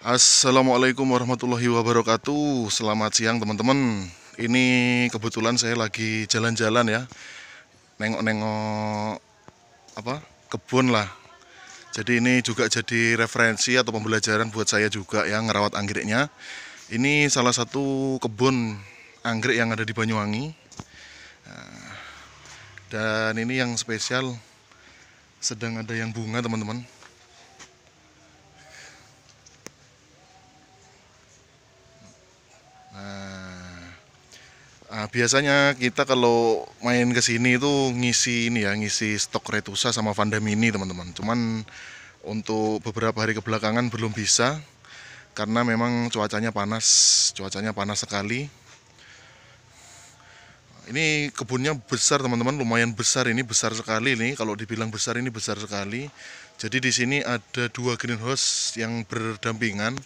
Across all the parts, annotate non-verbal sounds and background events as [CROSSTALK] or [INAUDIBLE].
Assalamualaikum warahmatullahi wabarakatuh Selamat siang teman-teman Ini kebetulan saya lagi jalan-jalan ya Nengok-nengok Apa? Kebun lah Jadi ini juga jadi referensi atau pembelajaran buat saya juga ya Ngerawat anggreknya Ini salah satu kebun anggrek yang ada di Banyuwangi nah, Dan ini yang spesial Sedang ada yang bunga teman-teman biasanya kita kalau main ke sini itu ngisi ini ya, ngisi stok Retusa sama Vanda Mini teman-teman. Cuman untuk beberapa hari kebelakangan belum bisa karena memang cuacanya panas, cuacanya panas sekali. Ini kebunnya besar teman-teman, lumayan besar ini besar sekali nih. Kalau dibilang besar ini besar sekali. Jadi di sini ada dua greenhouse yang berdampingan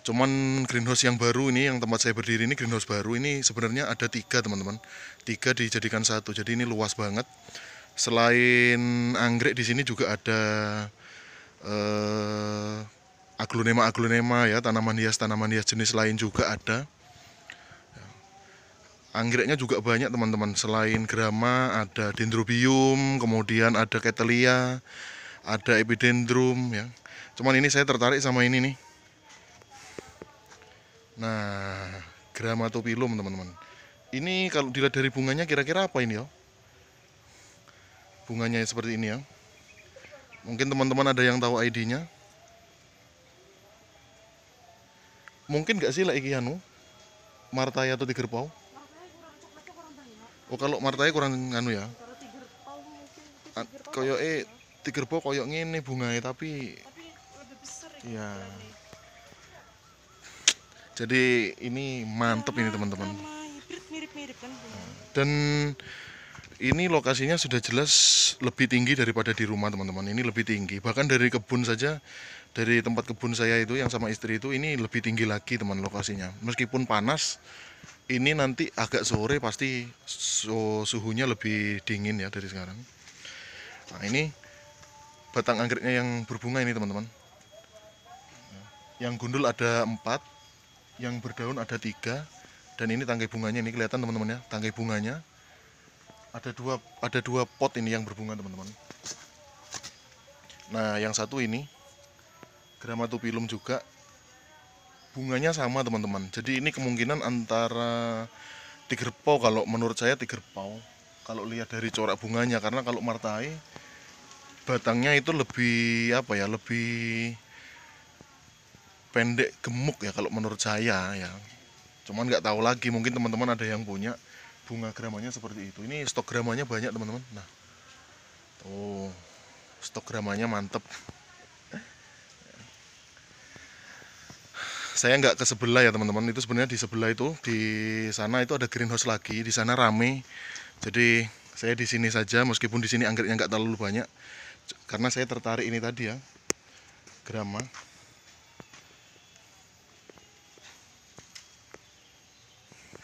Cuman greenhouse yang baru ini, yang tempat saya berdiri ini greenhouse baru ini sebenarnya ada tiga teman-teman. Tiga dijadikan satu, jadi ini luas banget. Selain anggrek di sini juga ada eh, aglonema aglonema ya tanaman hias tanaman hias jenis lain juga ada. Ya. Anggreknya juga banyak teman-teman. Selain grama ada dendrobium, kemudian ada ketelia, ada epidendrum ya. Cuman ini saya tertarik sama ini nih Nah, Gramatopilum teman-teman. Ini kalau dilihat dari bunganya kira-kira apa ini ya? Bunganya seperti ini ya. Mungkin teman-teman ada yang tahu ID-nya. Mungkin gak sih lah iki anu? Martaya atau tiger paw Oh, kalau Martaya kurang anu ya. Koyoke eh, paw koyok ngene bunganya tapi tapi lebih besar ya. Iya jadi ini mantep ini teman-teman kan? dan ini lokasinya sudah jelas lebih tinggi daripada di rumah teman-teman ini lebih tinggi bahkan dari kebun saja dari tempat kebun saya itu yang sama istri itu ini lebih tinggi lagi teman lokasinya meskipun panas ini nanti agak sore pasti su suhunya lebih dingin ya dari sekarang nah ini batang anggreknya yang berbunga ini teman-teman ya, yang gundul ada empat yang berdaun ada tiga dan ini tangkai bunganya ini kelihatan teman-teman ya tangkai bunganya ada dua ada dua pot ini yang berbunga teman-teman nah yang satu ini gramatopilum juga bunganya sama teman-teman jadi ini kemungkinan antara tiger paw kalau menurut saya tiger paw kalau lihat dari corak bunganya karena kalau martai batangnya itu lebih apa ya lebih pendek gemuk ya kalau menurut saya ya cuman nggak tahu lagi mungkin teman-teman ada yang punya bunga gramanya seperti itu ini stok gramanya banyak teman-teman nah tuh stok gramanya mantep saya nggak ke sebelah ya teman-teman itu sebenarnya di sebelah itu di sana itu ada greenhouse lagi di sana rame jadi saya di sini saja meskipun di sini anggreknya nggak terlalu banyak karena saya tertarik ini tadi ya grama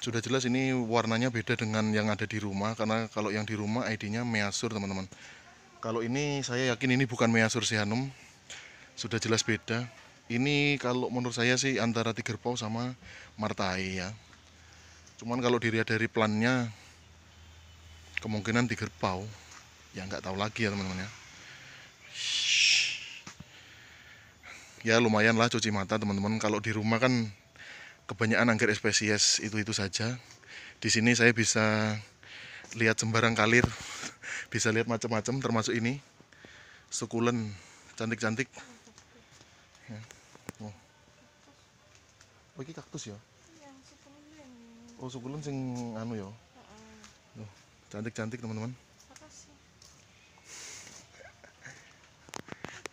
sudah jelas ini warnanya beda dengan yang ada di rumah karena kalau yang di rumah ID-nya Measur teman-teman kalau ini saya yakin ini bukan Measur Hanum sudah jelas beda ini kalau menurut saya sih antara Tiger Paw sama Martai ya cuman kalau dilihat dari plannya kemungkinan Tiger Paw ya nggak tahu lagi ya teman-teman ya ya lumayan lah cuci mata teman-teman kalau di rumah kan kebanyakan anggrek spesies itu-itu saja. Di sini saya bisa lihat sembarang kalir, [LAUGHS] bisa lihat macam-macam termasuk ini sukulen cantik-cantik. Ya. Oh. oh, ini kaktus ya? Oh, sukulen sing anu ya. Oh, cantik-cantik teman-teman.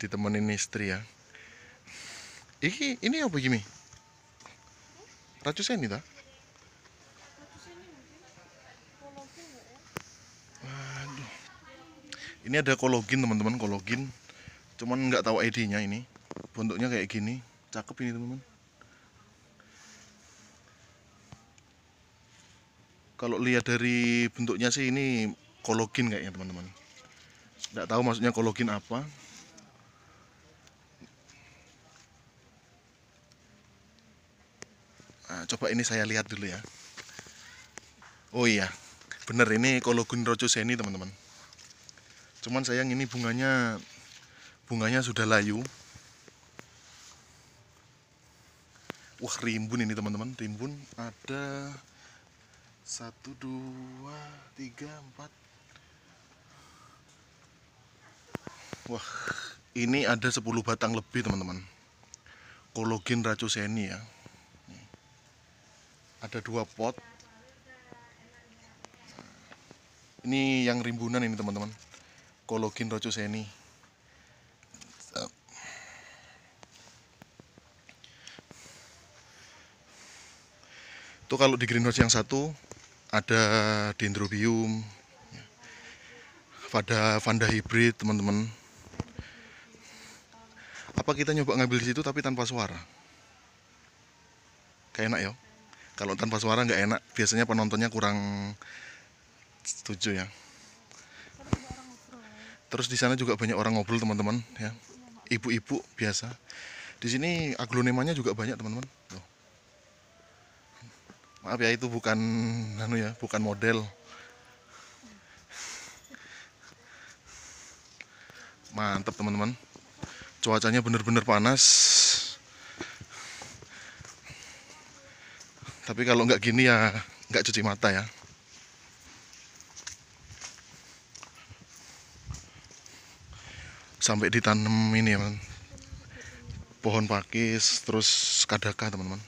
Ditemenin istri ya. ini ini apa gini? Racu Seni dah. Aduh. Ini ada kologin teman-teman, kologin. Cuman nggak tahu ID-nya ini. Bentuknya kayak gini, cakep ini teman-teman. Kalau lihat dari bentuknya sih ini kologin kayaknya teman-teman. Nggak tahu maksudnya kologin apa. Nah, coba ini saya lihat dulu ya. Oh iya, bener ini kologun seni teman-teman. Cuman sayang ini bunganya bunganya sudah layu. Wah rimbun ini teman-teman, rimbun ada satu dua tiga empat. Wah ini ada 10 batang lebih teman-teman. kologin racuseni ya ada dua pot ini yang rimbunan ini teman-teman kologin rocuseni itu kalau di greenhouse yang satu ada dendrobium pada vanda hybrid teman-teman apa kita nyoba ngambil di situ tapi tanpa suara kayak enak ya kalau tanpa suara nggak enak biasanya penontonnya kurang setuju ya terus di sana juga banyak orang ngobrol teman-teman ya ibu-ibu biasa di sini aglonemanya juga banyak teman-teman maaf ya itu bukan anu ya bukan model mantap teman-teman cuacanya benar-benar panas tapi kalau nggak gini ya nggak cuci mata ya sampai ditanam ini ya man. pohon pakis terus kadaka teman-teman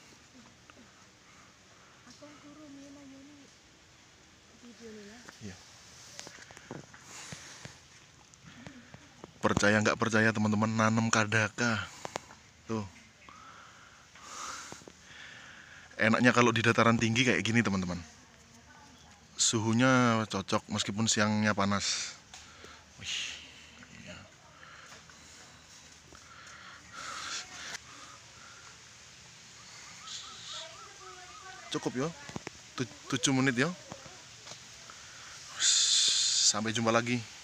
iya. percaya nggak percaya teman-teman nanam kadaka tuh enaknya kalau di dataran tinggi kayak gini teman-teman suhunya cocok meskipun siangnya panas iya. cukup ya 7 menit ya sampai jumpa lagi